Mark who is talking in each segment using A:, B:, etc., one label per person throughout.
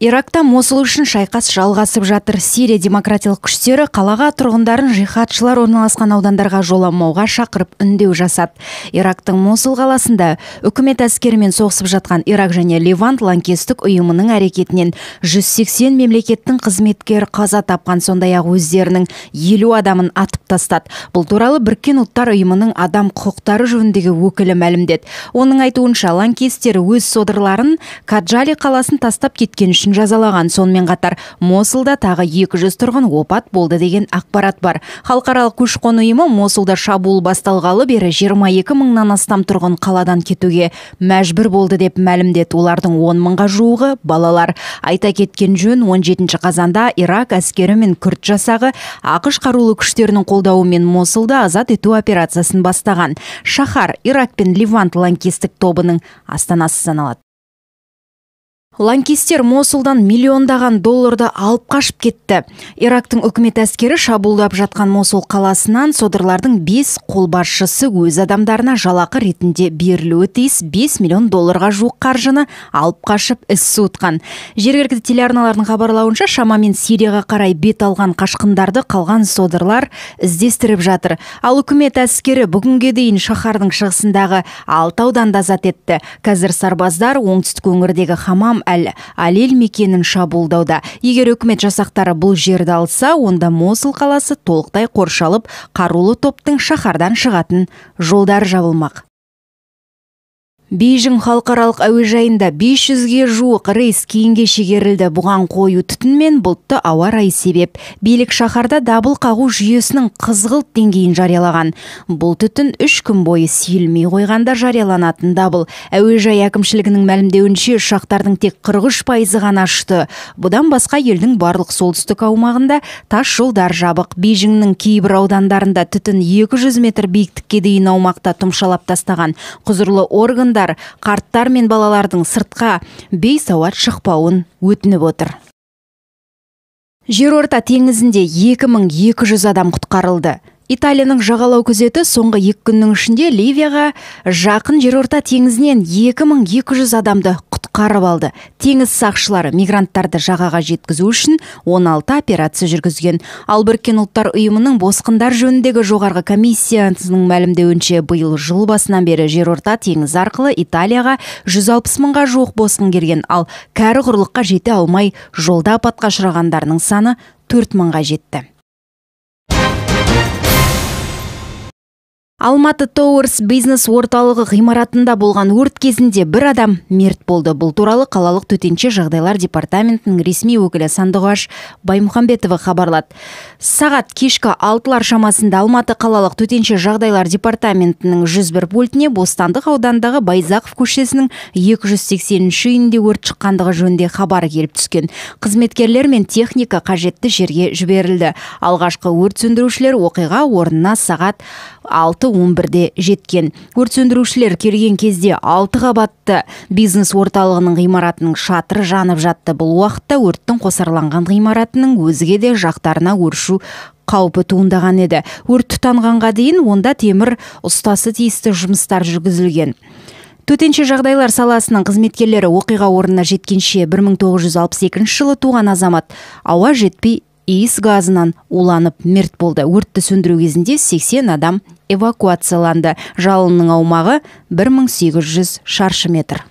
A: иракта мосул үшін шайқас жалғасып жатыр сирия демократиялық күштері қалаға тұрғындарын жиһатшылар орналасқан аудандарға жоламауға шақырып үндеу жасады ирактың мосул қаласында үкімет әскерімен соғысып жатқан ирак және левант лаңкестік ұйымының әрекетінен 180 мемлекеттің қызметкері қаза тапқан сондай ақ өздерінің елу адамын атып тастады бұл туралы біріккен ұлттар ұйымының адам құқықтары жөніндегі өкілі мәлімдеді оның айтуынша лаңкестер өз содырларын каджали қаласын тастап кеткен үшін жазалаған сонымен қатар мосулда тағы 200 тұрғын опат болды деген ақпарат бар халықаралық көші қон ұйымы мосулда шабуыл басталғалы бері 22 мыңнан астам тұрғын қаладан кетуге мәжбүр болды деп мәлімдеді олардың он мыңға жуығы балалар айта кеткен жөн 17 қазанда ирак әскері мен күрд жасағы ақш қарулы күштерінің қолдауымен мосылды азат ету операциясын бастаған шаһар ирак пен левант лаңкестік тобының астанасы саналады ланкестер мосулдан миллиондаған долларды алып қашып кетті ирактың үкімет әскері шабуылдап жатқан мосул қаласынан содырлардың 5 қолбасшысы өз адамдарына жалақы ретінде берілуі тиіс 5 миллион долларға жуық қаржыны алып қашып із суытқан жергілікті телеарналардың хабарлауынша шамамен сирияға қарай бет алған қашқындарды қалған содырлар іздестіріп жатыр ал үкімет әскері бүгінге дейін шаһардың шығысындағы алты ауданды азат етті қазір сарбаздар оңтүстік өңірдегі хамам әл алель мекенін шабуылдауда егер үкімет жасақтары бұл жерді алса онда мосул қаласы толықтай қоршалып қарулы топтың шаһардан шығатын жолдары жабылмақ бейжің халықаралық әуежайында 500-ге жуық рейс кейінге шегерілді бұған қою түтін мен бұлтты ауа райы себеп билік шаһарда дабыл қағу жүйесінің қызғылт деңгейін жариялаған бұл түтін үш күн бойы сейілмей қойғанда жарияланатын дабыл әуежай әкімшілігінің мәлімдеуінше ұшақтардың тек 43 пайызы ғана ұшты бұдан басқа елдің барлық солтүстік аумағында тас жолдар жабық бейжіңнің кейбір аудандарында түтін 200 метр биіктікке дейін аумақта тұмшалап тастаған құзырлы органдар қарттар мен балалардың сыртқа бейсауат шықпауын өтініп отыр жерорта теңізінде 2200 адам құтқарылды италияның жағалау күзеті соңғы екі күннің ішінде ливияға жақын жерорта теңізінен 2200 адамды құтқарып алды теңіз сақшылары мигранттарды жағаға жеткізу үшін 16 операция жүргізген ал біріккен ұлттар ұйымының босқындар жөніндегі жоғарғы комиссиясының мәлімдеуінше биыл жыл басынан бері жерорта теңізі арқылы италияға 160 мыңға жуық босқын келген ал кәрі құрлыққа жете алмай жолда апатқа ұшырағандарының саны төрт мыңға жетті Алматы Тоуэрс бизнес орталығы ғимаратында болған өрт кезінде бір адам мерт болды. Бұл туралы қалалық төтенше жағдайлар департаментінің ресми өкілі Сандығаш Баймұхамбетова хабарлады. Сағат кешкі алтылар шамасында Алматы қалалық төтенше жағдайлар департаментінің 101 пультіне Бостандық аудандағы Байзақов көшесінің 280-ші үйінде өрт шыққандығы жөнінде хабар келіп түскен. Қызметкерлер мен техника қажетті жерге жіберілді. Алғашқы өрт сөндірушілер оқиға орнына сағат 6 он бірде жеткен өрт сөндірушілер келген кезде алты қабатты бизнес орталығының ғимаратының шатыры жанып жатты бұл уақытта өрттің қосарланған ғимаратының өзге де жақтарына өршу қаупі туындаған еді өрт тұтанғанға дейін онда темір ұстасы тиісті жұмыстар жүргізілген төтенше жағдайлар саласының қызметкерлері оқиға орнына жеткенше 1962 жылы туған азамат ауа жетпей иіс газынан уланып мерт болды өртті сөндіру кезінде 80 адам эвакуацияланды жалынның аумағы 1800 шаршы метр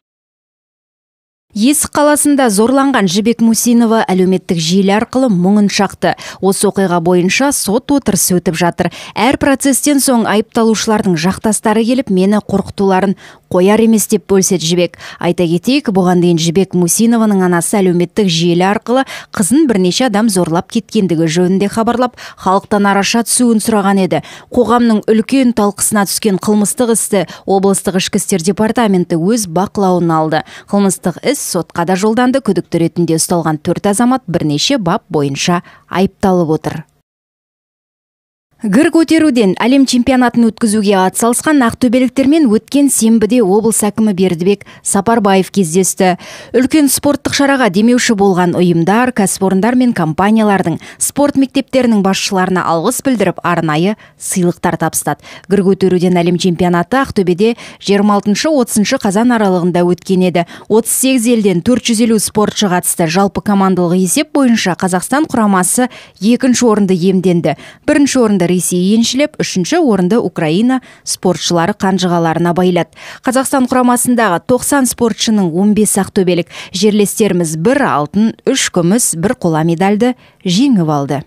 A: есік қаласында зорланған жібек мусинова әлеуметтік желі арқылы мұңын шақты осы оқиға бойынша сот отырысы өтіп жатыр әр процестен соң айыпталушылардың жақтастары келіп мені қорқытуларын қояр емес деп бөліседі жібек айта кетейік бұған дейін жібек мусинованың анасы әлеуметтік желі арқылы қызын бірнеше адам зорлап кеткендігі жөнінде хабарлап халықтан араша түсуін сұраған еді қоғамның үлкен талқысына түскен қылмыстық істі облыстық ішкі істер департаменті өз бақылауына алды қылмыстық іс сотқа да жолданды күдікті ретінде ұсталған төрт азамат бірнеше бап бойынша айыпталып отыр Гір көтеруден әлем чемпионатын өткізуге атсалысқан ақтөбеліктермен өткен сенбіде облыс әкімі Бердібек Сапарбаев кездесті. Үлкен спорттық шараға демеуші болған ұйымдар, кәсіпорындар мен компаниялардың спорт мектептерінің басшыларына алғыс білдіріп, арнайы сыйлықтар табыстады. Гір көтеруден әлем чемпионаты Ақтөбеде 26-30 қазан аралығында өткен еді. 38 елден 450 спортшы қатысты. Жалпы командалық есеп бойынша Қазақстан құрамасы екінші орынды иемденді. Бірінші орынды ресей еншілеп үшінші орынды украина спортшылары қанжығаларына байлады қазақстан құрамасындағы 90 спортшының 15 ақтөбелік жерлестеріміз бір алтын үш күміс бір қола медальді жеңіп алды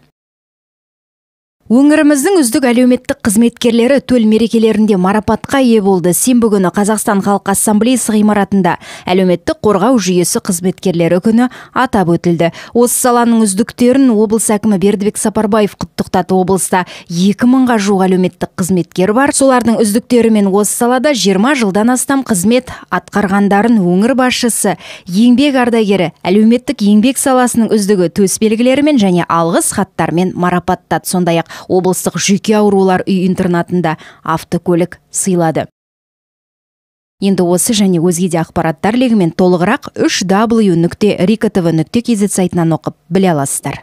A: өңіріміздің үздік әлеуметтік қызметкерлері төл мерекелерінде марапатқа ие болды Сен күні қазақстан халық ассамблеясы ғимаратында әлеуметтік қорғау жүйесі қызметкерлері күні атап өтілді осы саланың үздіктерін облыс әкімі бердібек сапарбаев құттықтады облыста екі мыңға жуық әлеуметтік қызметкер бар солардың үздіктерімен осы салада 20 жылдан астам қызмет атқарғандарын өңір басшысы еңбек ардагері әлеуметтік еңбек саласының үздігі төс белгілерімен және алғыс хаттармен марапаттады сондай ақ облыстық жүйке аурулар үй интернатында автокөлік сыйлады енді осы және өзге де ақпараттар легімен толығырақ үш w нүкте рикатв нүкте кз сайтынан оқып біле аласыздар